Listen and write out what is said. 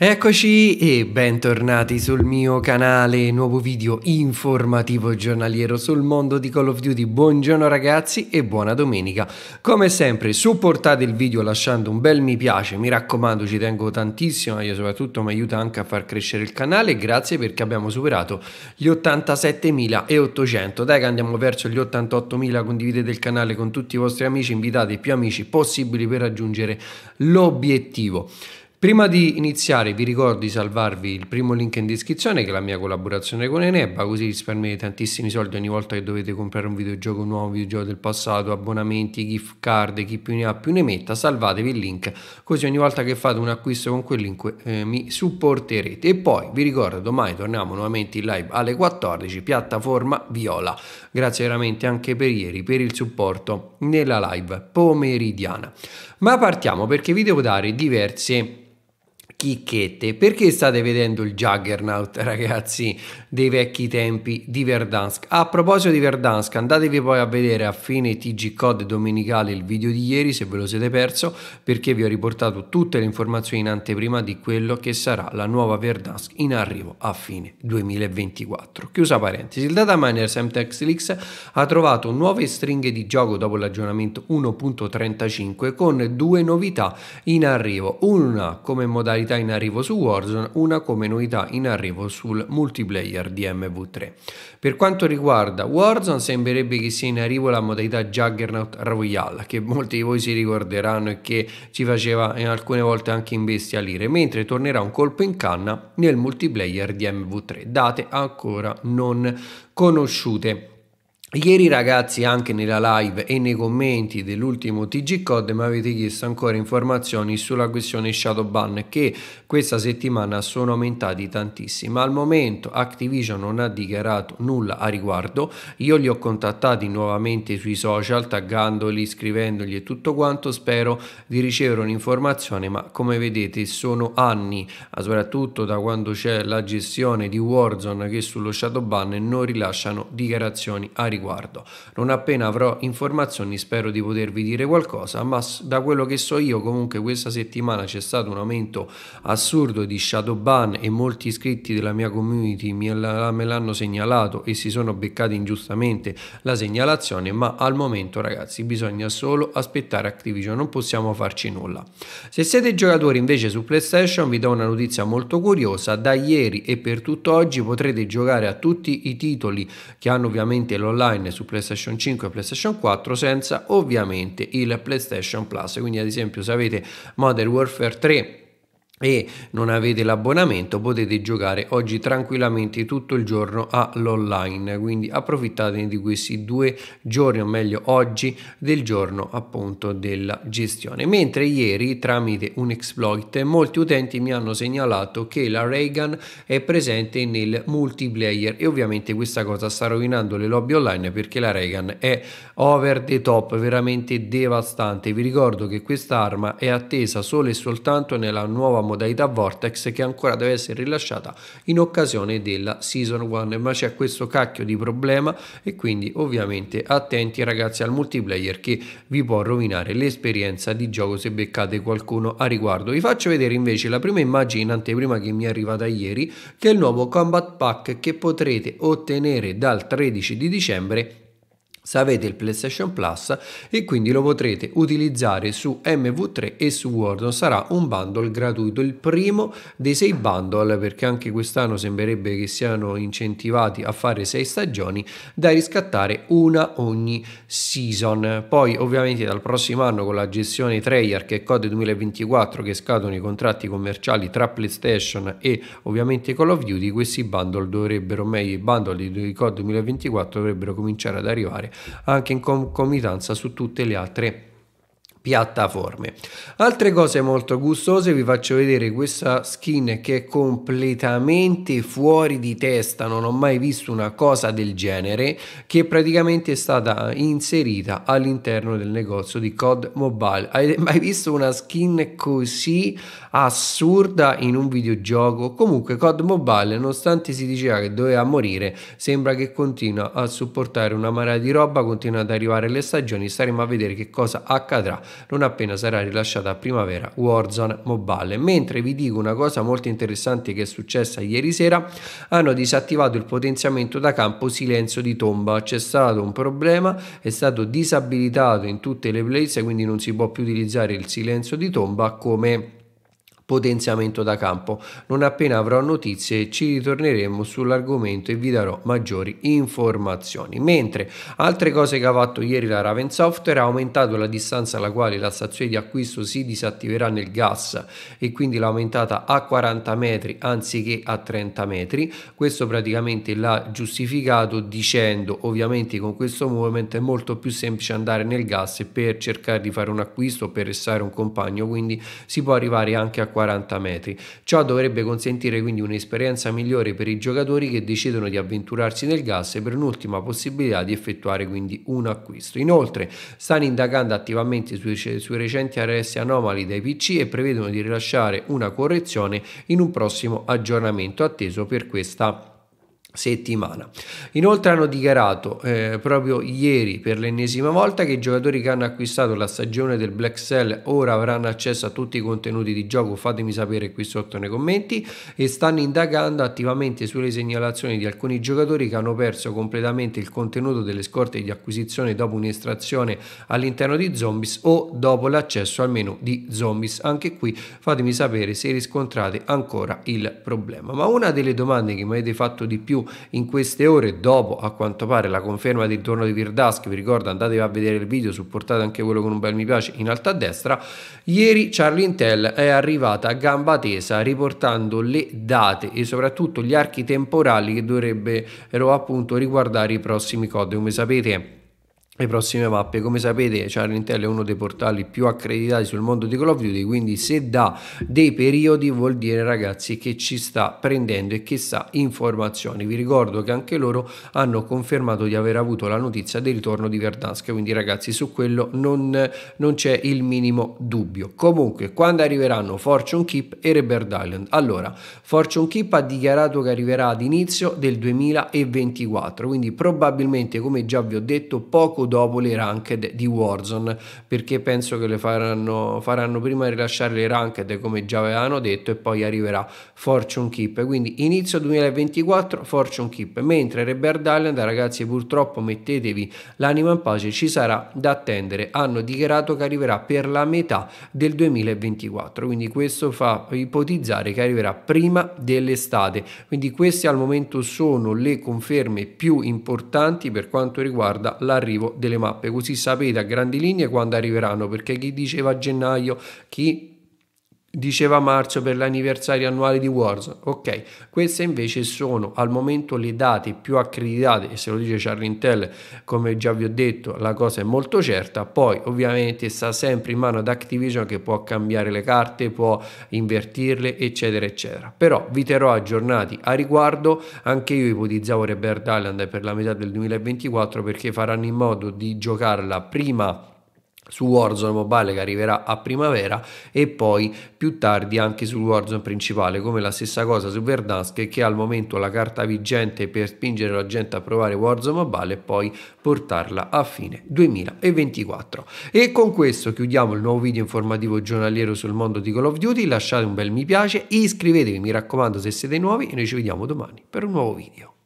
Eccoci e bentornati sul mio canale, nuovo video informativo giornaliero sul mondo di Call of Duty. Buongiorno ragazzi e buona domenica. Come sempre supportate il video lasciando un bel mi piace, mi raccomando ci tengo tantissimo, io soprattutto mi aiuta anche a far crescere il canale, grazie perché abbiamo superato gli 87.800. Dai che andiamo verso gli 88.000, condividete il canale con tutti i vostri amici, invitate i più amici possibili per raggiungere l'obiettivo. Prima di iniziare vi ricordo di salvarvi il primo link in descrizione che è la mia collaborazione con Eneba, così risparmiate tantissimi soldi ogni volta che dovete comprare un videogioco nuovo, un videogioco del passato, abbonamenti, gift card, chi più ne ha più ne metta, salvatevi il link così ogni volta che fate un acquisto con quel link eh, mi supporterete e poi vi ricordo domani torniamo nuovamente in live alle 14 piattaforma viola. Grazie veramente anche per ieri per il supporto nella live pomeridiana. Ma partiamo perché vi devo dare diverse chicchette. Perché state vedendo il Juggernaut, ragazzi, dei vecchi tempi di Verdansk? A proposito di Verdansk, andatevi poi a vedere a fine TG Code domenicale il video di ieri, se ve lo siete perso, perché vi ho riportato tutte le informazioni in anteprima di quello che sarà la nuova Verdansk in arrivo a fine 2024. Chiusa parentesi, il data miner Leaks ha trovato nuove stringhe di gioco dopo l'aggiornamento 1.35 con due novità in arrivo, una come modalità novità in arrivo su Warzone, una come novità in arrivo sul multiplayer di MV3. Per quanto riguarda Warzone sembrerebbe che sia in arrivo la modalità Juggernaut Royale che molti di voi si ricorderanno e che ci faceva in eh, alcune volte anche imbestialire, mentre tornerà un colpo in canna nel multiplayer di MV3, date ancora non conosciute. Ieri ragazzi anche nella live e nei commenti dell'ultimo TG Code mi avete chiesto ancora informazioni sulla questione Shadowban che questa settimana sono aumentati tantissimi. Al momento Activision non ha dichiarato nulla a riguardo, io li ho contattati nuovamente sui social taggandoli, scrivendogli e tutto quanto, spero di ricevere un'informazione ma come vedete sono anni, soprattutto da quando c'è la gestione di Warzone che sullo Shadowban non rilasciano dichiarazioni a riguardo riguardo. Non appena avrò informazioni spero di potervi dire qualcosa, ma da quello che so io comunque questa settimana c'è stato un aumento assurdo di Shadowban e molti iscritti della mia community me l'hanno segnalato e si sono beccati ingiustamente la segnalazione, ma al momento ragazzi bisogna solo aspettare Activision, non possiamo farci nulla. Se siete giocatori invece su PlayStation vi do una notizia molto curiosa, da ieri e per tutto oggi potrete giocare a tutti i titoli che hanno ovviamente l'online online su PlayStation 5 e PlayStation 4 senza ovviamente il PlayStation Plus. Quindi ad esempio se avete Modern Warfare 3 e non avete l'abbonamento potete giocare oggi tranquillamente tutto il giorno all'online quindi approfittate di questi due giorni o meglio oggi del giorno appunto della gestione mentre ieri tramite un exploit molti utenti mi hanno segnalato che la Reagan è presente nel multiplayer e ovviamente questa cosa sta rovinando le lobby online perché la Reagan è over the top veramente devastante vi ricordo che questa arma è attesa solo e soltanto nella nuova modalità Vortex che ancora deve essere rilasciata in occasione della Season 1, ma c'è questo cacchio di problema e quindi ovviamente attenti ragazzi al multiplayer che vi può rovinare l'esperienza di gioco se beccate qualcuno a riguardo. Vi faccio vedere invece la prima immagine in anteprima che mi è arrivata ieri che è il nuovo Combat Pack che potrete ottenere dal 13 di dicembre se avete il PlayStation Plus e quindi lo potrete utilizzare su MV3 e su Word. Sarà un bundle gratuito, il primo dei sei bundle perché anche quest'anno sembrerebbe che siano incentivati a fare sei stagioni da riscattare una ogni season. Poi ovviamente dal prossimo anno con la gestione Treyarch e Code 2024 che scadono i contratti commerciali tra PlayStation e ovviamente Call of Duty, questi bundle dovrebbero, meglio i bundle di Code 2024 dovrebbero cominciare ad arrivare anche in concomitanza su tutte le altre piattaforme. Altre cose molto gustose, vi faccio vedere questa skin che è completamente fuori di testa, non ho mai visto una cosa del genere, che praticamente è stata inserita all'interno del negozio di COD Mobile. Avete mai visto una skin così assurda in un videogioco? Comunque COD Mobile, nonostante si diceva che doveva morire, sembra che continua a supportare una marea di roba, continua ad arrivare le stagioni, staremo a vedere che cosa accadrà non appena sarà rilasciata a primavera Warzone Mobile. Mentre vi dico una cosa molto interessante che è successa ieri sera, hanno disattivato il potenziamento da campo silenzio di tomba, c'è stato un problema, è stato disabilitato in tutte le playlist, quindi non si può più utilizzare il silenzio di tomba come potenziamento da campo. Non appena avrò notizie ci ritorneremo sull'argomento e vi darò maggiori informazioni. Mentre altre cose che ha fatto ieri la Raven Software ha aumentato la distanza alla quale la stazione di acquisto si disattiverà nel gas e quindi l'ha aumentata a 40 metri anziché a 30 metri. Questo praticamente l'ha giustificato dicendo ovviamente con questo movement è molto più semplice andare nel gas per cercare di fare un acquisto per restare un compagno quindi si può arrivare anche a 40 40 metri. Ciò dovrebbe consentire quindi un'esperienza migliore per i giocatori che decidono di avventurarsi nel gas e per un'ultima possibilità di effettuare quindi un acquisto. Inoltre stanno indagando attivamente sui, sui recenti arresti anomali dai PC e prevedono di rilasciare una correzione in un prossimo aggiornamento atteso per questa settimana. Inoltre hanno dichiarato eh, proprio ieri per l'ennesima volta che i giocatori che hanno acquistato la stagione del Black Cell ora avranno accesso a tutti i contenuti di gioco, fatemi sapere qui sotto nei commenti e stanno indagando attivamente sulle segnalazioni di alcuni giocatori che hanno perso completamente il contenuto delle scorte di acquisizione dopo un'estrazione all'interno di Zombies o dopo l'accesso al menu di Zombies. Anche qui fatemi sapere se riscontrate ancora il problema. Ma una delle domande che mi avete fatto di più in queste ore dopo a quanto pare la conferma del ritorno di Virdask, vi ricordo andatevi a vedere il video, supportate anche quello con un bel mi piace in alto a destra, ieri Charlie Intel è arrivata a gamba tesa riportando le date e soprattutto gli archi temporali che dovrebbero eh, appunto riguardare i prossimi code come sapete le prossime mappe. Come sapete, Channel è uno dei portali più accreditati sul mondo di Call of Duty, quindi se dà dei periodi vuol dire ragazzi che ci sta prendendo e che sa informazioni. Vi ricordo che anche loro hanno confermato di aver avuto la notizia del ritorno di Verdansk, quindi ragazzi su quello non, non c'è il minimo dubbio. Comunque, quando arriveranno Fortune Keep e Rebird Island? Allora, Fortune Keep ha dichiarato che arriverà ad inizio del 2024, quindi probabilmente, come già vi ho detto, poco dopo le ranked di Warzone perché penso che le faranno, faranno prima rilasciare le ranked come già avevano detto e poi arriverà Fortune Keep quindi inizio 2024 Fortune Keep mentre Rebird Island ragazzi purtroppo mettetevi l'anima in pace ci sarà da attendere hanno dichiarato che arriverà per la metà del 2024 quindi questo fa ipotizzare che arriverà prima dell'estate quindi queste al momento sono le conferme più importanti per quanto riguarda l'arrivo delle mappe, così sapete a grandi linee quando arriveranno, perché chi diceva a gennaio, chi diceva marzo per l'anniversario annuale di Warzone. Ok, queste invece sono al momento le date più accreditate e se lo dice Charlie Intel, come già vi ho detto, la cosa è molto certa. Poi ovviamente sta sempre in mano ad Activision che può cambiare le carte, può invertirle, eccetera, eccetera. Però vi terrò aggiornati a riguardo. Anche io ipotizzavo Rebirth Island per la metà del 2024 perché faranno in modo di giocarla prima su Warzone Mobile che arriverà a primavera e poi più tardi anche su Warzone principale come la stessa cosa su Verdansk che è al momento la carta vigente per spingere la gente a provare Warzone Mobile e poi portarla a fine 2024 e con questo chiudiamo il nuovo video informativo giornaliero sul mondo di Call of Duty lasciate un bel mi piace iscrivetevi mi raccomando se siete nuovi e noi ci vediamo domani per un nuovo video